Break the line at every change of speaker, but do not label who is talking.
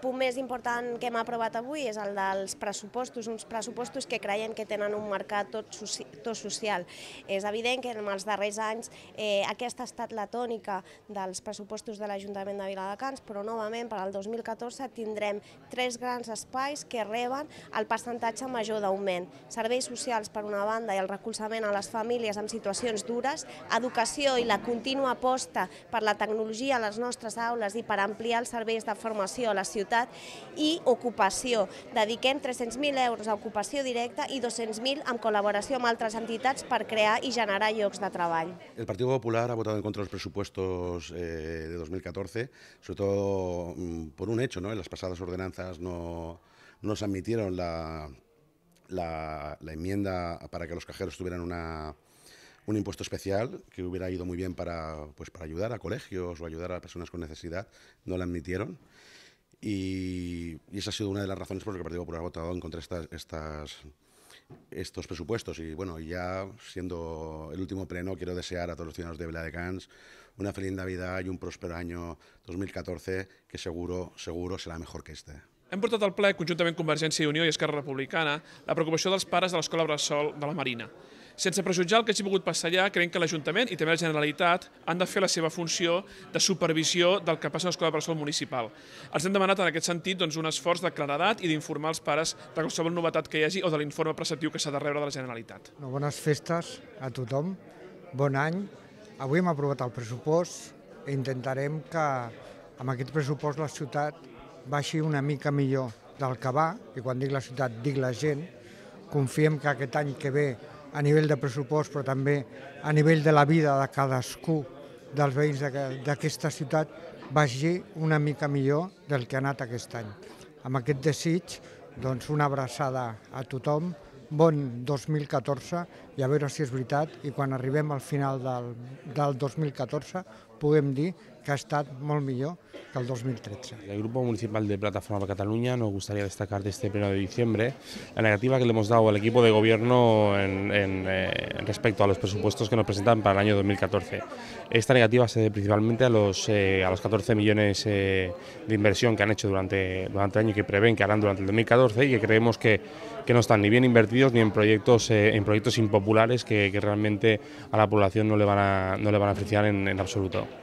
punt més important que hem aprovat avui és el dels pressupostos, uns pressupostos que creiem que tenen un mercat tot, soci, tot social. És evident que en els darrers anys eh, aquesta ha estat la tònica dels pressupostos de l'Ajuntament de Viladecans, però novament per al 2014 tindrem tres grans espais que reben el percentatge major d'augment. Serveis socials per una banda i el recolzament a les famílies en situacions dures, educació i la contínua aposta per la tecnologia a les nostres aules i per ampliar els serveis de formació a la ciutat ciutat i ocupació. Dediquem 300.000 euros a ocupació directa i 200.000 en col·laboració amb altres entitats per crear i generar llocs de treball.
El Partit Popular ha votat en contra dels pressupostos eh, de 2014, sobretot per un hecho, ¿no? En les passades ordenances no, no se la, la, la enmienda para que los cajeros tuvieran una, un impuesto especial que hubiera ido muy bien para, pues, para ayudar a colegios o ayudar a personas con necesidad, no la admitieron. Y, y, esa ha sido una de las razones por las que el Partido Popular ha votado en contra estas, estas, estos presupuestos. Y bueno, ya siendo el último pleno, quiero desear a todos los ciudadanos de de Cans una feliz Navidad y un próspero año 2014 que seguro, seguro será mejor que este.
Hem portat al ple, conjuntament Convergència i Unió i Esquerra Republicana, la preocupació dels pares de l'Escola Bressol de la Marina. Sense prejutjar el que hagi pogut passar allà, crec que l'Ajuntament i també la Generalitat han de fer la seva funció de supervisió del que passa a l'escola de Bressol municipal. Els hem demanat en aquest sentit doncs, un esforç de claredat i d'informar els pares de qualsevol novetat que hi hagi o de l'informe preceptiu que s'ha de rebre de la Generalitat.
No, bones festes a tothom, bon any. Avui hem aprovat el pressupost i intentarem que amb aquest pressupost la ciutat baixi una mica millor del que va, i quan dic la ciutat dic la gent, confiem que aquest any que ve a nivell de pressupost, però també a nivell de la vida de cadascú dels veïns d'aquesta ciutat vagi una mica millor del que ha anat aquest any. Amb aquest desig, doncs una abraçada a tothom, bon 2014 i a veure si és veritat i quan arribem al final del, del 2014 puguem dir que ha estat molt millor el 2013.
El Grupo Municipal de Plataforma de Cataluña nos gustaría destacar de este pleno de diciembre la negativa que le hemos dado al equipo de gobierno en, eh, respecto a los presupuestos que nos presentan para el año 2014. Esta negativa se debe principalmente a los, eh, a los 14 millones eh, de inversión que han hecho durante, durante el año y que prevén que harán durante el 2014 y que creemos que, que no están ni bien invertidos ni en proyectos, en proyectos impopulares que, realmente a la población no le van a, no le van a en absoluto.